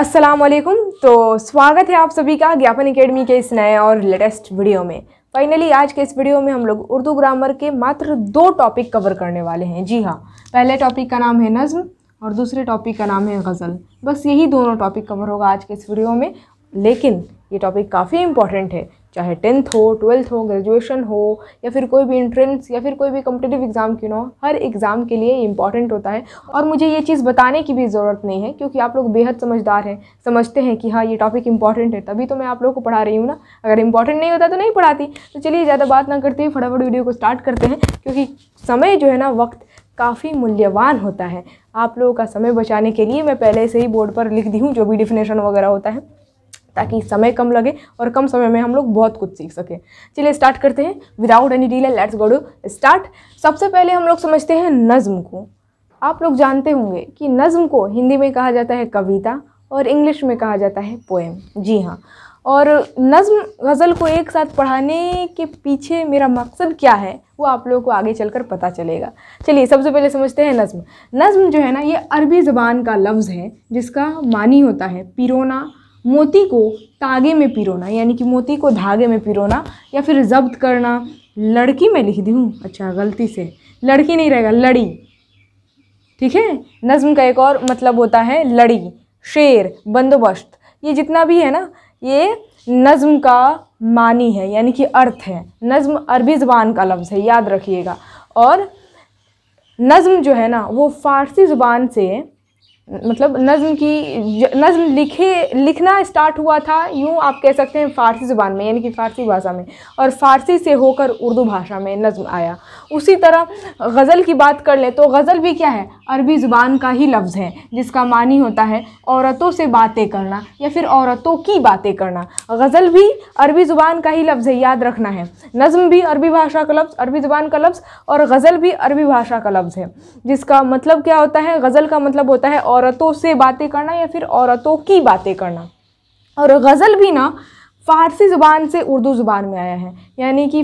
अस्सलाम वालेकुम तो स्वागत है आप सभी का ज्ञापन एकेडमी के इस नए और लेटेस्ट वीडियो में फाइनली आज के इस वीडियो में हम लोग उर्दू ग्रामर के मात्र दो टॉपिक कवर करने वाले हैं जी हाँ पहले टॉपिक का नाम है नज़म और दूसरे टॉपिक का नाम है गज़ल बस यही दोनों टॉपिक कवर होगा आज के इस वीडियो में लेकिन ये टॉपिक काफ़ी इंपॉर्टेंट है चाहे टेंथ हो ट्वेल्थ हो ग्रेजुएशन हो या फिर कोई भी इंट्रेंस या फिर कोई भी कम्पिटेटिव एग्ज़ाम क्यों ना हो हर एग्ज़ाम के लिए इंपॉर्टेंट होता है और मुझे ये चीज़ बताने की भी ज़रूरत नहीं है क्योंकि आप लोग बेहद समझदार हैं समझते हैं कि हाँ ये टॉपिक इंपॉर्टेंट है तभी तो मैं आप लोग को पढ़ा रही हूँ ना अगर इंपॉर्टेंट नहीं होता तो नहीं पढ़ाती तो चलिए ज़्यादा बात ना करते हुए फटाफट वीडियो को स्टार्ट करते हैं क्योंकि समय जो है ना वक्त काफ़ी मूल्यवान होता है आप लोगों का समय बचाने के लिए मैं पहले से ही बोर्ड पर लिख दी हूँ जो भी डिफिनेशन वगैरह होता है ताकि समय कम लगे और कम समय में हम लोग बहुत कुछ सीख सकें चलिए स्टार्ट करते हैं without any delay let's go do start सबसे पहले हम लोग समझते हैं नज़म को आप लोग जानते होंगे कि नज्म को हिंदी में कहा जाता है कविता और इंग्लिश में कहा जाता है पोएम जी हाँ और नज़म गज़ल को एक साथ पढ़ाने के पीछे मेरा मकसद क्या है वो आप लोगों को आगे चलकर पता चलेगा चलिए सबसे पहले समझते हैं नज़म नज़म जो है ना ये अरबी ज़बान का लफ्ज़ है जिसका मानी होता है पिरोना मोती को तागे में पिरोना यानी कि मोती को धागे में पिरोना या फिर जब्त करना लड़की मैं लिख दी हूँ अच्छा गलती से लड़की नहीं रहेगा लड़ी ठीक है नज़म का एक और मतलब होता है लड़ी शेर बंदोबस्त ये जितना भी है ना ये नज़म का मानी है यानी कि अर्थ है नज़म अरबी ज़बान का लफ्ज़ है याद रखिएगा और नज़म जो है ना वो फ़ारसी ज़ुबान से मतलब नज़म की नज़म लिखे लिखना स्टार्ट हुआ था यूँ आप कह सकते हैं फ़ारसी ज़ुबान में यानी कि फ़ारसी भाषा में और फ़ारसी से होकर उर्दू भाषा में नज़म आया उसी तरह गज़ल की बात कर लें तो गज़ल भी क्या है अरबी ज़ुबान का ही लफ्ज़ है जिसका मानी होता है औरतों से बातें करना या फिर औरतों की बातें करना गज़ल भी अरबी ज़ुबान का ही लफ्ज़ है याद रखना है नज़म भी अरबी भाषा का लफ्ज़ अरबी ज़ुबान का लफ्ज़ और गज़ल भी अरबी भाषा का लफ्ज़ है जिसका मतलब क्या होता है गज़ल का मतलब होता है और औरतों से बातें करना या फिर औरतों की बातें करना और गज़ल भी ना फ़ारसी ज़ुबान से उर्दू ज़ुबान में आया है यानी कि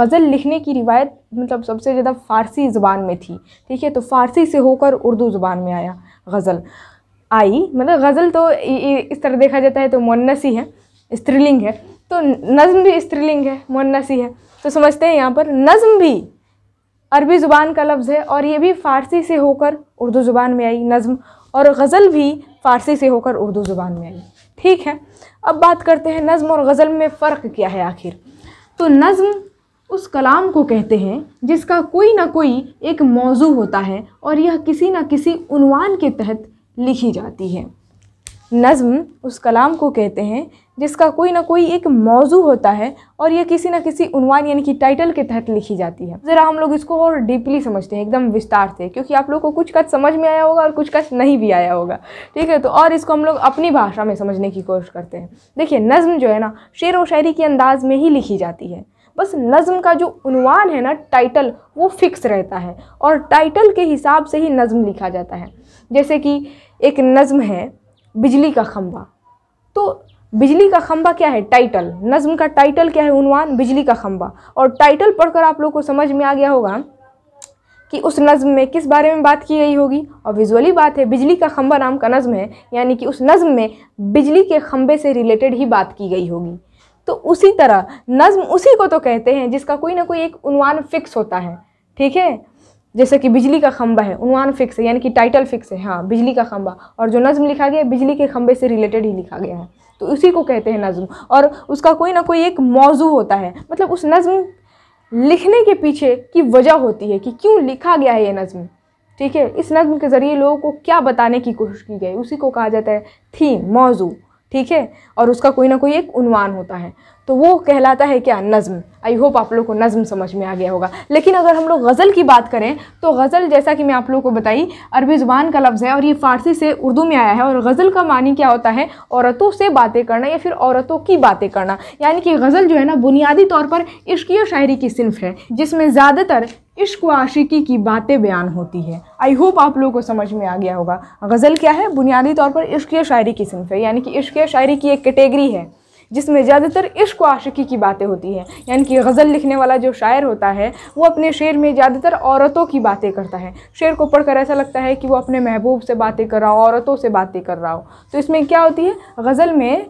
गज़ल लिखने की रिवायत मतलब सबसे ज़्यादा फ़ारसी ज़ुबान में थी ठीक है तो फ़ारसी से होकर उर्दू ज़ुबान में आया गज़ल आई मतलब गज़ल तो इस तरह देखा जाता है तो मुन्नस है स्त्रीलिंग है तो नज़म भी स्त्रीलिंग है मुन्नस है तो समझते हैं यहाँ पर नज़म भी अरबी ज़ुबान का लफ्ज़ है और ये भी फ़ारसी से होकर उर्दू ज़ुबान में आई नज़म और गज़ल भी फ़ारसी से होकर उर्दू ज़ुबान में आई ठीक है अब बात करते हैं नज़म और गज़ल में फ़र्क क्या है आखिर तो नज़म उस कलाम को कहते हैं जिसका कोई ना कोई एक मौजू होता है और यह किसी ना किसी उनवान के तहत लिखी जाती है नज़म उस कलाम को कहते हैं जिसका कोई ना कोई एक मौजू होता है और यह किसी ना किसी उनवान यानी कि टाइटल के तहत लिखी जाती है ज़रा हम लोग इसको और डीपली समझते हैं एकदम विस्तार से क्योंकि आप लोग को कुछ कच समझ में आया होगा और कुछ कच नहीं भी आया होगा ठीक है तो और इसको हम लोग अपनी भाषा में समझने की कोशिश करते हैं देखिए नज़म जो है ना शेर व शायरी के अंदाज में ही लिखी जाती है बस नज़म का जो उनवान है ना टाइटल वो फिक्स रहता है और टाइटल के हिसाब से ही नज़म लिखा जाता है जैसे कि एक नज़म है बिजली का खम्बा तो बिजली का खंबा क्या है टाइटल नज्म का टाइटल क्या है उनवान बिजली का खंबा और टाइटल पढ़कर आप लोग को समझ में आ गया होगा कि उस नज़म में किस बारे में बात की गई होगी और विजुअली बात है बिजली का खंबा नाम का नज़म है यानी कि उस नज़म में बिजली के खंबे से रिलेटेड ही बात की गई होगी तो उसी तरह नज़म उसी को तो कहते हैं जिसका कोई ना कोई एक उनवान फिक्स होता है ठीक है जैसे कि बिजली का खंबा है उनवान फिक्स है यानी कि टाइटल फिक्स है हाँ बिजली का खंबा और जो नज़म लिखा गया है बिजली के खंबे से रिलेटेड ही लिखा गया है तो उसी को कहते हैं नज़म और उसका कोई ना कोई एक मौजू होता है मतलब उस नज़म लिखने के पीछे की वजह होती है कि क्यों लिखा गया है ये नज़म ठीक है इस नज़म के ज़रिए लोगों को क्या बताने की कोशिश की गई उसी को कहा जाता है थीम मौजू ठीक है और उसका कोई ना कोई एक उनवान होता है तो वो कहलाता है क्या नज़म आई होप आप लोग को नज़म समझ में आ गया होगा लेकिन अगर हम लोग गज़ल की बात करें तो गज़ल जैसा कि मैं आप लोगों को बताई अरबी ज़ुबान का लफ्ज़ है और ये फ़ारसी से उर्दू में आया है और गज़ल का मानी क्या होता है औरतों से बातें करना या फिर औरतों की बातें करना यानी कि गज़ल जो है ना बुनियादी तौर पर इश्क शायरी की सिनफ है जिसमें ज़्यादातर इश्क व आशिकी की बातें बयान होती है आई होप आप लोगों को समझ में आ गया होगा गज़ल क्या है बुनियादी तौर पर इश्क शायरी की सिंफ है यानी कि इश्क शायरी की एक कैटेगरी है जिसमें ज़्यादातर इश्क आशिकी की बातें होती हैं यानी कि गज़ल लिखने वाला जो शायर होता है वो अपने शेर में ज़्यादातर औरतों की बातें करता है शेर को पढ़कर ऐसा लगता है कि वो अपने महबूब से बातें कर रहा हो औरतों से बातें कर रहा हो तो इसमें क्या होती है गज़ल में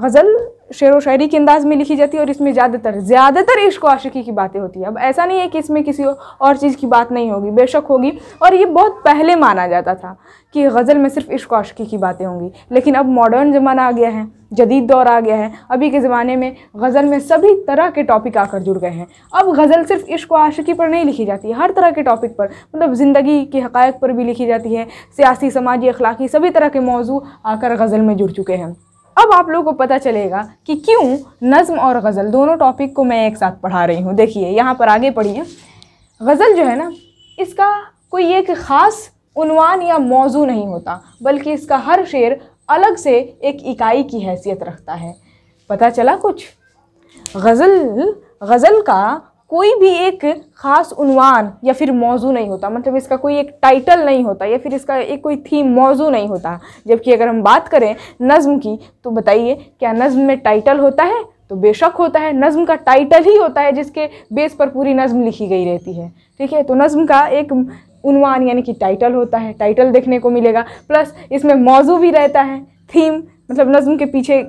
गज़ल शेर व शायरी के अंदाज में लिखी जाती है और इसमें ज़्यादातर ज़्यादातर इश्क आशिकी की बातें होती हैं अब ऐसा नहीं है कि इसमें किसी और चीज़ की बात नहीं होगी बेशक होगी और ये बहुत पहले माना जाता था कि गज़ल में सिर्फ इश्क आशिकी की बातें होंगी लेकिन अब मॉडर्न ज़माना आ गया है जदीद दौर आ गया है अभी के ज़माने में गज़ल में सभी तरह के टॉपिक आकर जुड़ गए हैं अब गज़ल सिर्फ इश्क आशिकी पर नहीं लिखी जाती हर तरह के टॉपिक पर मतलब ज़िंदगी के हक़ पर भी लिखी जाती है सियासी समाजी अखलाकी सभी तरह के मौजू आकर गज़ल में जुड़ चुके हैं अब आप लोगों को पता चलेगा कि क्यों नज़म और गज़ल दोनों टॉपिक को मैं एक साथ पढ़ा रही हूँ देखिए यहाँ पर आगे पढ़िए गज़ल जो है ना इसका कोई एक ख़ास उनवान या मौजू नहीं होता बल्कि इसका हर शेर अलग से एक इकाई की हैसियत रखता है पता चला कुछ गज़ल गज़ल का कोई भी एक ख़ास उनवान या फिर मौजू नहीं होता मतलब इसका कोई एक टाइटल नहीं होता या फिर इसका एक कोई थीम मौजू नहीं होता जबकि अगर हम बात करें नज़म की तो बताइए क्या नज़म में टाइटल होता है तो बेशक होता है नज़म का टाइटल ही होता है जिसके बेस पर पूरी नज़म लिखी गई रहती है ठीक है तो नज़म का एक उनवान यानी कि टाइटल होता है टाइटल देखने को मिलेगा प्लस इसमें मौजू भी रहता है थीम मतलब नज़म के पीछे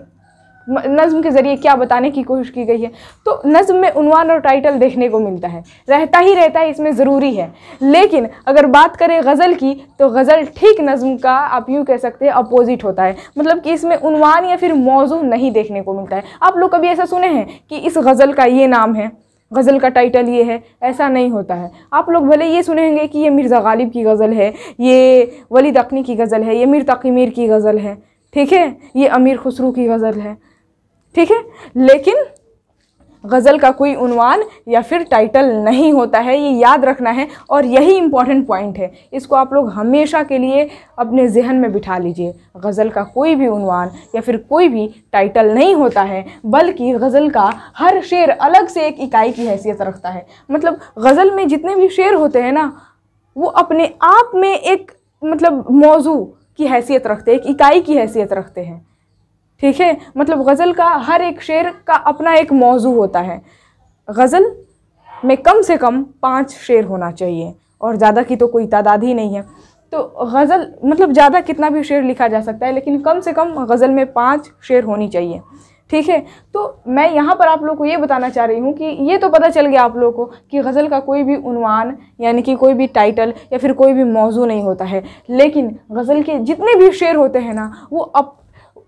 नज़म के ज़रिए क्या बताने की कोशिश की गई है तो नज़म में उनवान और टाइटल देखने को मिलता है रहता ही रहता है इसमें ज़रूरी है लेकिन अगर बात करें गज़ल की तो गज़ल ठीक नज़म का आप यूँ कह सकते हैं अपोज़िट होता है मतलब कि इसमें उनवान या फिर मौजू नहीं देखने को मिलता है आप लोग कभी ऐसा सुने हैं कि इस गज़ल का ये नाम है गज़ल का टाइटल ये है ऐसा नहीं होता है आप लोग भले ये सुनेंगे कि ये मिर्ज़ा गालिब की गज़ल है ये वली दखनी की गज़ल है ये मीर तकीमीर की गज़ल है ठीक है ये अमीर खुसरू की गज़ल है ठीक है लेकिन गज़ल का कोई उनवान या फिर टाइटल नहीं होता है ये याद रखना है और यही इम्पॉर्टेंट पॉइंट है इसको आप लोग हमेशा के लिए अपने जहन में बिठा लीजिए गज़ल का कोई भी उनवान या फिर कोई भी टाइटल नहीं होता है बल्कि गज़ल का हर शेर अलग से एक इकाई की हैसियत रखता है मतलब गज़ल में जितने भी शेर होते हैं ना वो अपने आप में एक मतलब मौजू की हैसियत रखते हैं एक इकाई की हैसियत रखते हैं ठीक है मतलब गज़ल का हर एक शेर का अपना एक मौजू होता है गज़ल में कम से कम पाँच शेर होना चाहिए और ज़्यादा की तो कोई तादाद ही नहीं है तो गज़ल मतलब ज़्यादा कितना भी शेर लिखा जा सकता है लेकिन कम से कम गज़ल में पाँच शेर होनी चाहिए ठीक है तो मैं यहाँ पर आप लोग को ये बताना चाह रही हूँ कि ये तो पता चल गया आप लोगों को कि गज़ल का कोई भी उनवान यानी कि कोई भी टाइटल या फिर कोई भी मौजू नहीं होता है लेकिन गज़ल के जितने भी शेर होते हैं ना वो अप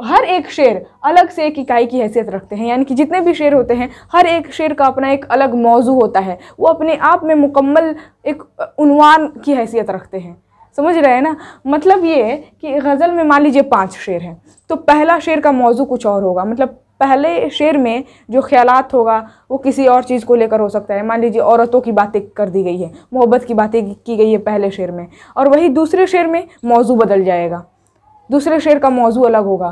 हर एक शेयर अलग से एक इकाई की हैसियत रखते हैं यानी कि जितने भी शेयर होते हैं हर एक शेयर का अपना एक अलग मौजू होता है वो अपने आप में मुकम्मल एक उनवान की हैसियत रखते हैं समझ रहे हैं ना मतलब ये कि गज़ल में मान लीजिए पाँच शेर हैं तो पहला शेर का मौजू कुछ और होगा मतलब पहले शेर में जो ख्याल होगा वो किसी और चीज़ को लेकर हो सकता है मान लीजिए औरतों की बातें कर दी गई है मोहब्बत की बातें की गई है पहले शेर में और वही दूसरे शेर में मौजू बदल जाएगा दूसरे शेर का मौजू अलग होगा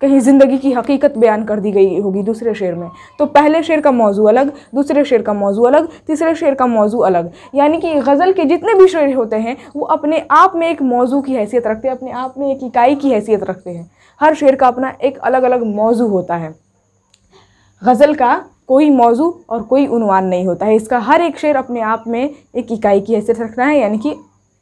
कहीं ज़िंदगी की हकीकत बयान कर दी गई होगी दूसरे शेर में तो पहले शेर का मौजू अलग दूसरे शेर का मौजू अलग तीसरे शेर का मौजू अलग यानी कि गज़ल के जितने भी शेर होते हैं वो अपने आप में एक मौजू की हैसियत रखते हैं अपने आप में एक इकाई की हैसियत रखते हैं हर शेर का अपना एक अलग अलग मौजू होता है गज़ल का कोई मौजू और कोई उनवान नहीं होता है इसका हर एक शेर अपने आप में एक इकाई की हैसियत रखना है यानी कि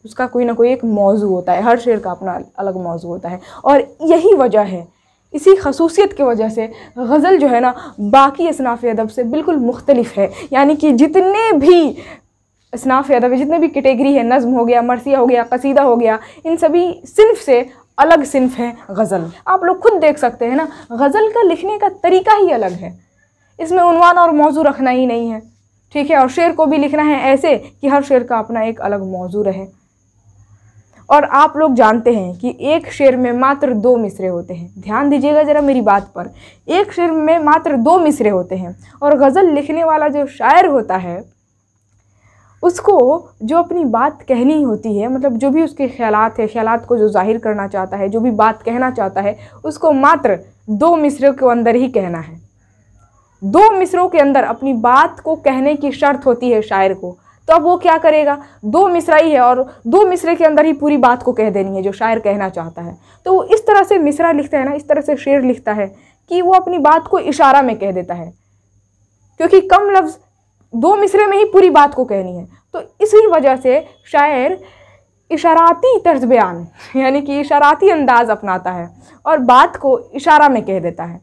उसका कोई ना कोई एक मौजू होता है हर शेर का अपना अलग मौजू होता है और यही वजह है इसी खसूसियत की वजह से गज़ल जो है ना बाकी असनाफ़ अदब से बिल्कुल मुख्तलिफ है यानी कि जितने भी इसनाफ अदब जितने भी कैटेगरी है नज़म हो गया मरसिया हो गया कसीदा हो गया इन सभी सिनफ से अलग सिनफ है गज़ल आप लोग खुद देख सकते हैं ना गज़ल का लिखने का तरीका ही अलग है इसमें उनवान और मौजू रखना ही नहीं है ठीक है और शेर को भी लिखना है ऐसे कि हर शेर का अपना एक अलग मौजू रहे और आप लोग जानते हैं कि एक शेर में मात्र दो मिसरे होते हैं ध्यान दीजिएगा ज़रा मेरी बात पर एक शेर में मात्र दो मिसरे होते हैं और गज़ल लिखने वाला जो शायर होता है उसको जो अपनी बात कहनी होती है मतलब जो भी उसके ख्याल है ख्याल को जो जाहिर करना चाहता है जो भी बात कहना चाहता है उसको मात्र दो मिसरों के अंदर ही कहना है दो मिसरों के अंदर अपनी बात को कहने की शर्त होती है शायर को तो अब वो क्या करेगा दो मिसरा ही है और दो मिसरे के अंदर ही पूरी बात को कह देनी है जो शायर कहना चाहता है तो वो इस तरह से मिसरा लिखता है ना इस तरह से शेर लिखता है कि वो अपनी बात को इशारा में कह देता है क्योंकि कम लफ्ज़ दो मिसरे में ही पूरी बात को कहनी है तो इसी वजह से शायर इशाराती तर्ज बयान यानी कि इशाराती अंदाज़ अपनाता है और बात को इशारा में कह देता है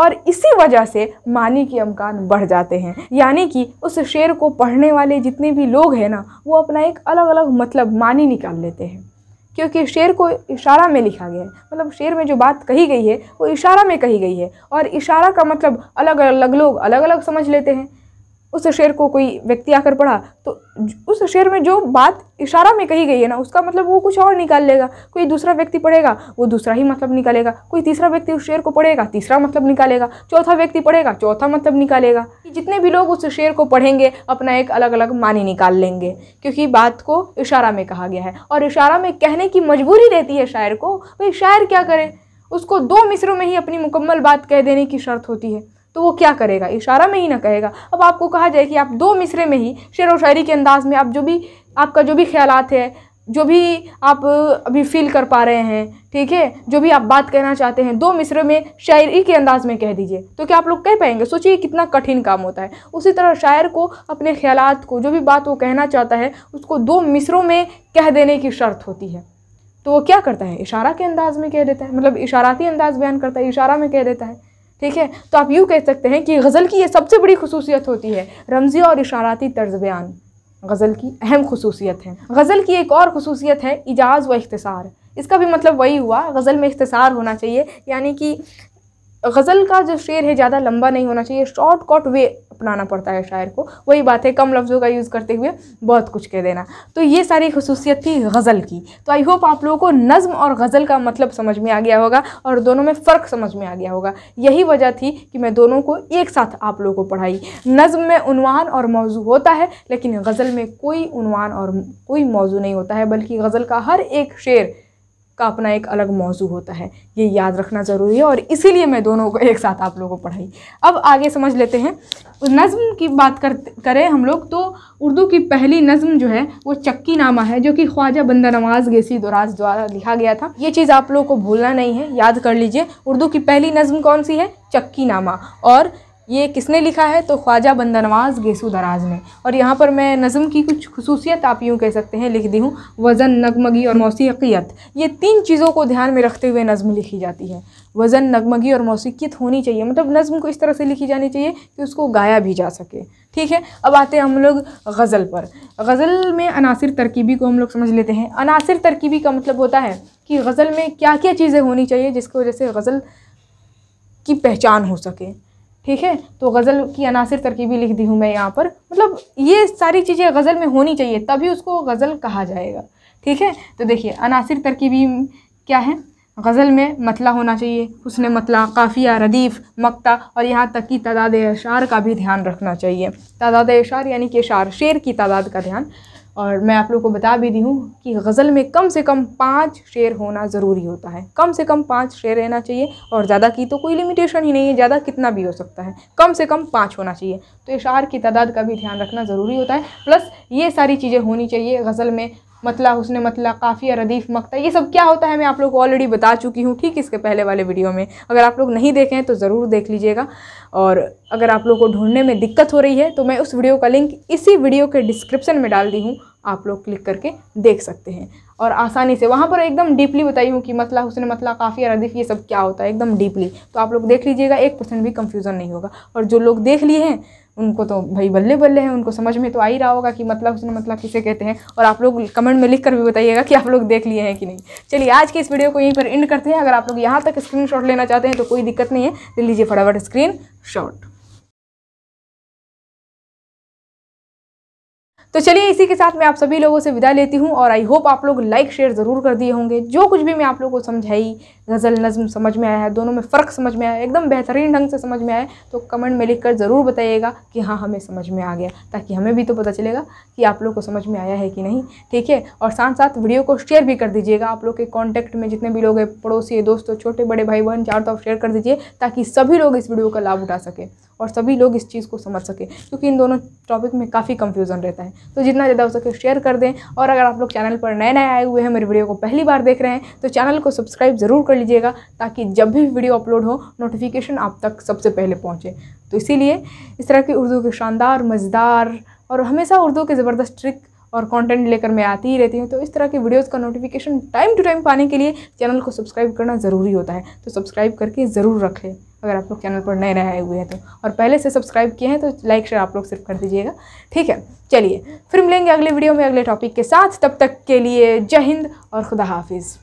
और इसी वजह से मानी के अमकान बढ़ जाते हैं यानी कि उस शेर को पढ़ने वाले जितने भी लोग हैं ना वो अपना एक अलग अलग मतलब मानी निकाल लेते हैं क्योंकि शेर को इशारा में लिखा गया है मतलब शेर में जो बात कही गई है वो इशारा में कही गई है और इशारा का मतलब अलग अलग लोग अलग अलग समझ लेते हैं उस शेर को कोई व्यक्ति आकर पढ़ा तो उस शेर में जो बात इशारा में कही गई है ना उसका मतलब वो कुछ और निकाल लेगा कोई दूसरा व्यक्ति पढ़ेगा वो दूसरा ही मतलब निकालेगा कोई तीसरा व्यक्ति उस शेर को पढ़ेगा तीसरा मतलब निकालेगा चौथा व्यक्ति पढ़ेगा चौथा मतलब निकालेगा जितने भी लोग उस शेर को पढ़ेंगे अपना एक अलग अलग मानी निकाल लेंगे क्योंकि बात को इशारा में कहा गया है और इशारा में कहने की मजबूरी रहती है शायर को भाई शायर क्या करे उसको दो मिसरों में ही अपनी मुकम्मल बात कह देने की शर्त होती है तो वो क्या करेगा इशारा में ही ना कहेगा अब आपको कहा जाए कि आप दो मिसरे में ही शेर व शायरी के अंदाज़ में आप जो भी आपका जो भी ख्याल है जो भी आप अभी फील कर पा रहे हैं ठीक है जो भी आप बात कहना चाहते हैं दो मिसरे में शायरी के अंदाज़ में कह दीजिए तो क्या आप लोग कह पाएंगे सोचिए कितना कठिन काम होता है उसी तरह शायर को अपने ख्याल को जो भी बात वो कहना चाहता है उसको दो मिसरों में कह देने की शर्त होती है तो वो क्या करता है इशारा के अंदाज़ में कह देता है मतलब इशाराती अंदाज़ बयान करता है इशारा में कह देता है ठीक है तो आप यूँ कह सकते हैं कि गज़ल की ये सबसे बड़ी खसूसियत होती है रमज़ी और इशाराती तर्ज बयान गज़ल की अहम खसूसियत है गज़ल की एक और खसूसियत है इजाज़ व अख्तसार इसका भी मतलब वही हुआ गज़ल में अख्तसार होना चाहिए यानी कि गज़ल का जो शेर है ज़्यादा लंबा नहीं होना चाहिए शॉर्ट कट वे अपनाना पड़ता है शायर को वही बात है कम लफ्ज़ों का यूज़ करते हुए बहुत कुछ कह देना तो ये सारी खसूसियत थी गज़ल की तो आई होप आप लोगों को नज़म और गज़ल का मतलब समझ में आ गया होगा और दोनों में फ़र्क समझ में आ गया होगा यही वजह थी कि मैं दोनों को एक साथ आप लोगों को पढ़ाई नज़म में उनवान और मौजू होता है लेकिन गज़ल में कोई उनवान और कोई मौजू नहीं होता है बल्कि गज़ल का हर एक शेर का अपना एक अलग मौजू होता है ये याद रखना ज़रूरी है और इसीलिए मैं दोनों को एक साथ आप लोगों को पढ़ाई अब आगे समझ लेते हैं नज़म की बात कर करें हम लोग तो उर्दू की पहली नज़म जो है वो चक्की नामा है जो कि ख्वाजा बंदा नवाज़ गेसी दराज द्वारा लिखा गया था ये चीज़ आप लोगों को भूलना नहीं है याद कर लीजिए उर्दू की पहली नज़म कौन सी है चक्की नामा और ये किसने लिखा है तो ख्वाजा बंदनवाज गेसू दराज ने और यहाँ पर मैं नज़म की कुछ खसूसियत आप यूँ कह सकते हैं लिख दी हूँ वज़न नगमगी और मौसीकीत ये तीन चीज़ों को ध्यान में रखते हुए नज़म लिखी जाती है वज़न नगमगी और मौसीकीत होनी चाहिए मतलब नज़म को इस तरह से लिखी जानी चाहिए कि उसको गाया भी जा सके ठीक है अब आते हैं हम लोग गज़ल पर गज़ल में अनासर तरकीबी को हम लोग समझ लेते हैं अनासर तरकीबी का मतलब होता है कि गज़ल में क्या क्या चीज़ें होनी चाहिए जिसकी वजह से गज़ल की पहचान हो सके ठीक है तो गज़ल की अनासर तरकीबी लिख दी हूँ मैं यहाँ पर मतलब ये सारी चीज़ें गज़ल में होनी चाहिए तभी उसको गज़ल कहा जाएगा ठीक है तो देखिए अनासर तरकीबी क्या है गज़ल में मतला होना चाहिए उसने मतला काफ़िया रदीफ़ मक्ता और यहाँ तक कि तादाद अशार का भी ध्यान रखना चाहिए तादाद अशार यानी कि शार शेर की तादाद का ध्यान और मैं आप लोग को बता भी दी हूँ कि गज़ल में कम से कम पाँच शेर होना ज़रूरी होता है कम से कम पाँच शेर रहना चाहिए और ज़्यादा की तो कोई लिमिटेशन ही नहीं है ज़्यादा कितना भी हो सकता है कम से कम पाँच होना चाहिए तो इशार की तादाद का भी ध्यान रखना ज़रूरी होता है प्लस ये सारी चीज़ें होनी चाहिए गज़ल में मतला उसने मतला काफ़िया रदीफ़ मकता ये सब क्या होता है मैं आप लोग को ऑलरेडी बता चुकी हूँ ठीक इसके पहले वाले वीडियो में अगर आप लोग नहीं देखें तो ज़रूर देख लीजिएगा और अगर आप लोगों को ढूंढने में दिक्कत हो रही है तो मैं उस वीडियो का लिंक इसी वीडियो के डिस्क्रिप्शन में डाल दी हूँ आप लोग क्लिक करके देख सकते हैं और आसानी से वहाँ पर एकदम डीपली बताई हूँ कि मतला उसने मतला काफ़ी अरदिफ ये सब क्या होता है एकदम डीपली तो आप लोग देख लीजिएगा एक परसेंट भी कंफ्यूज़न नहीं होगा और जो लोग देख लिए हैं उनको तो भाई बल्ले बल्ले हैं उनको समझ में तो आ ही रहा होगा कि मतलब उसने मतलब किसे कहते हैं और आप लोग कमेंट में लिख कर भी बताइएगा कि आप लोग देख लिए हैं कि नहीं चलिए आज के इस वीडियो को यहीं पर एंड करते हैं अगर आप लोग यहाँ तक स्क्रीन लेना चाहते हैं तो कोई दिक्कत नहीं है ले लीजिए फटाफट स्क्रीन शॉर्ट तो चलिए इसी के साथ मैं आप सभी लोगों से विदा लेती हूँ और आई होप आप लोग लाइक शेयर ज़रूर कर दिए होंगे जो कुछ भी मैं आप लोगों को समझाई गज़ल नज़म समझ में आया है दोनों में फ़र्क समझ में आया एकदम बेहतरीन ढंग से समझ में आया तो कमेंट में लिख कर ज़रूर बताइएगा कि हाँ हमें समझ में आ गया ताकि हमें भी तो पता चलेगा कि आप लोग को समझ में आया है कि नहीं ठीक है और साथ साथ वीडियो को शेयर भी कर दीजिएगा आप लोग के कॉन्टैक्ट में जितने भी लोग हैं पड़ोसी दोस्तों छोटे बड़े भाई बहन चारों तरफ शेयर कर दीजिए ताकि सभी लोग इस वीडियो का लाभ उठा सके और सभी लोग इस चीज़ को समझ सके क्योंकि इन दोनों टॉपिक में काफ़ी कंफ्यूजन रहता है तो जितना ज़्यादा हो सके शेयर कर दें और अगर आप लोग चैनल पर नए नए आए हुए हैं मेरे वीडियो को पहली बार देख रहे हैं तो चैनल को सब्सक्राइब ज़रूर कर कर लीजिएगा ताकि जब भी वीडियो अपलोड हो नोटिफिकेशन आप तक सबसे पहले पहुँचे तो इसीलिए इस तरह की उर्दू के शानदार मज़ेदार और हमेशा उर्दू के ज़बरदस्त ट्रिक और कंटेंट लेकर मैं आती ही रहती हूँ तो इस तरह के वीडियोस का नोटिफिकेशन टाइम टू टाइम पाने के लिए चैनल को सब्सक्राइब करना ज़रूरी होता है तो सब्सक्राइब करके ज़रूर रख लें अगर आप लोग चैनल पर नए रहे हुए हैं तो और पहले से सब्सक्राइब किए हैं तो लाइक शेयर आप लोग सिर्फ कर दीजिएगा ठीक है चलिए फिर मिलेंगे अगले वीडियो में अगले टॉपिक के साथ तब तक के लिए जय हिंद और खुदा हाफिज़